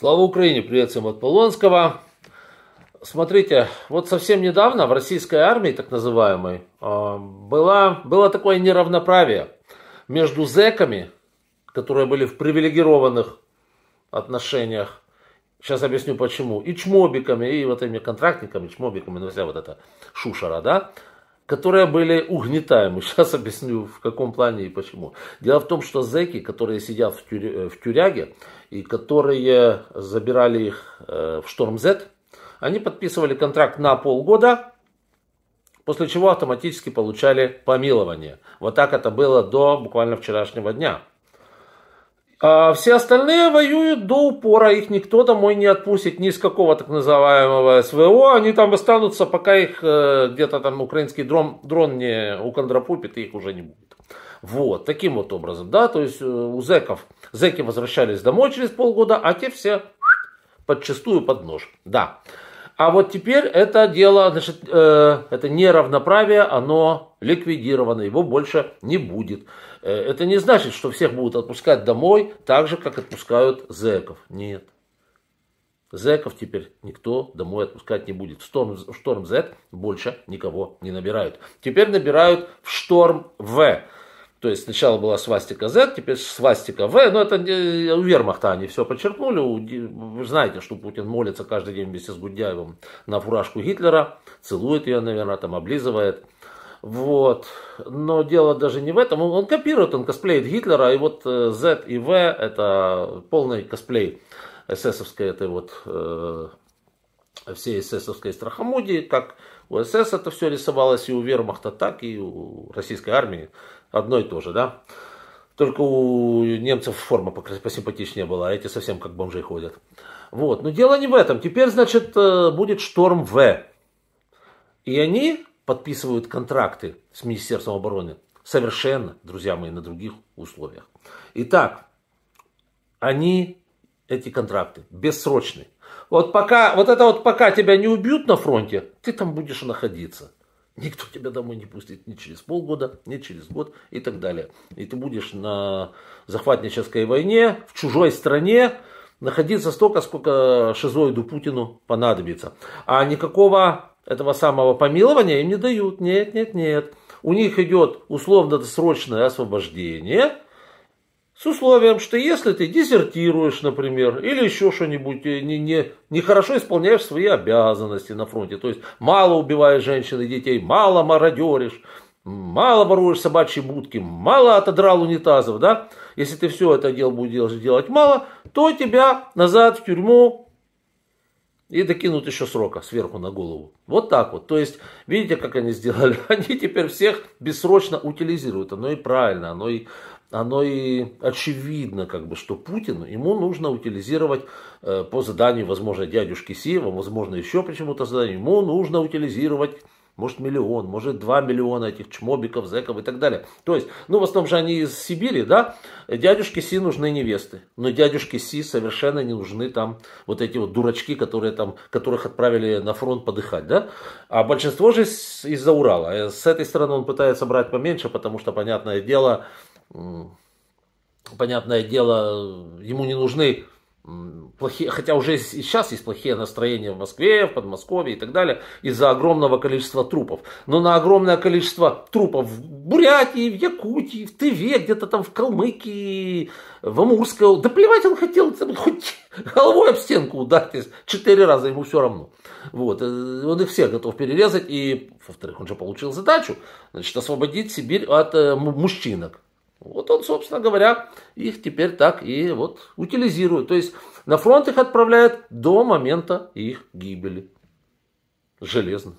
Слава Украине! Привет всем от Полонского. Смотрите, вот совсем недавно в российской армии, так называемой, а, было, было такое неравноправие между зэками, которые были в привилегированных отношениях, сейчас объясню почему, и чмобиками, и вот этими контрактниками, чмобиками, ну вся вот эта шушера, да, которые были угнетаемы. Сейчас объясню в каком плане и почему. Дело в том, что зеки, которые сидят в, тюря... Э, в тюряге и которые забирали их э, в Шторм Z, они подписывали контракт на полгода, после чего автоматически получали помилование. Вот так это было до буквально вчерашнего дня. А все остальные воюют до упора, их никто домой не отпустит, ни из какого так называемого СВО. Они там останутся, пока их э, где-то там украинский дрон, дрон не укондрапупит, и их уже не будет. Вот, таким вот образом, да, то есть э, у зеков, зеки возвращались домой через полгода, а те все подчастую под нож, да. А вот теперь это дело, значит, э, это неравноправие, оно ликвидировано, его больше не будет. Э, это не значит, что всех будут отпускать домой, так же, как отпускают зэков. Нет. Зэков теперь никто домой отпускать не будет. В Шторм, в Шторм Z больше никого не набирают. Теперь набирают в Шторм В. То есть сначала была свастика Z, теперь свастика В. Но это у вермахта они все подчеркнули. Вы знаете, что Путин молится каждый день вместе с Гудяевым на фуражку Гитлера. Целует ее, наверное, там облизывает. Вот. Но дело даже не в этом. Он, копирует, он косплеит Гитлера. И вот э, Z и В это полный косплей эсэсовской этой вот э, всей эсэсовской страхомудии, так у СС это все рисовалось и у вермахта, так и у российской армии. Одно и то же, да. Только у немцев форма посимпатичнее была, а эти совсем как бомжи ходят. Вот, но дело не в этом. Теперь, значит, э, будет шторм В. И они подписывают контракты с Министерством обороны. Совершенно, друзья мои, на других условиях. Итак, они, эти контракты, бессрочные. Вот пока, вот это вот пока тебя не убьют на фронте, ты там будешь находиться. Никто тебя домой не пустит ни через полгода, ни через год и так далее. И ты будешь на захватнической войне, в чужой стране, находиться столько, сколько шизоиду Путину понадобится. А никакого этого самого помилования им не дают. Нет, нет, нет. У них идет условно-досрочное освобождение – с условием, что если ты дезертируешь, например, или еще что-нибудь, э, не, не, нехорошо исполняешь свои обязанности на фронте, то есть мало убиваешь женщин и детей, мало мародеришь, мало воруешь собачьи будки, мало отодрал унитазов, да, если ты все это дело будешь делать мало, то тебя назад в тюрьму и докинут еще срока сверху на голову. Вот так вот. То есть, видите, как они сделали? Они теперь всех бессрочно утилизируют. Оно и правильно, оно и оно и очевидно, как бы, что Путину, ему нужно утилизировать э, по заданию, возможно, дядюшки Сева, возможно, еще почему-то заданию, ему нужно утилизировать может миллион, может два миллиона этих чмобиков, зеков и так далее. То есть, ну в основном же они из Сибири, да, Дядюшки Си нужны невесты, но дядюшки Си совершенно не нужны там вот эти вот дурачки, которые там, которых отправили на фронт подыхать, да, а большинство же из-за Урала, э, с этой стороны он пытается брать поменьше, потому что, понятное дело, понятное дело, ему не нужны плохие, хотя уже сейчас есть плохие настроения в Москве, в Подмосковье и так далее, из-за огромного количества трупов. Но на огромное количество трупов в Бурятии, в Якутии, в Тыве, где-то там в Калмыкии, в Амурской, да плевать он хотел, там, хоть головой об стенку ударить, четыре раза ему все равно. Вот, э, он их всех готов перерезать, и, во-вторых, он же получил задачу, значит, освободить Сибирь от э, мужчинок. Вот он, собственно говоря, их теперь так и вот утилизирует. То есть на фронт их отправляет до момента их гибели. Железно.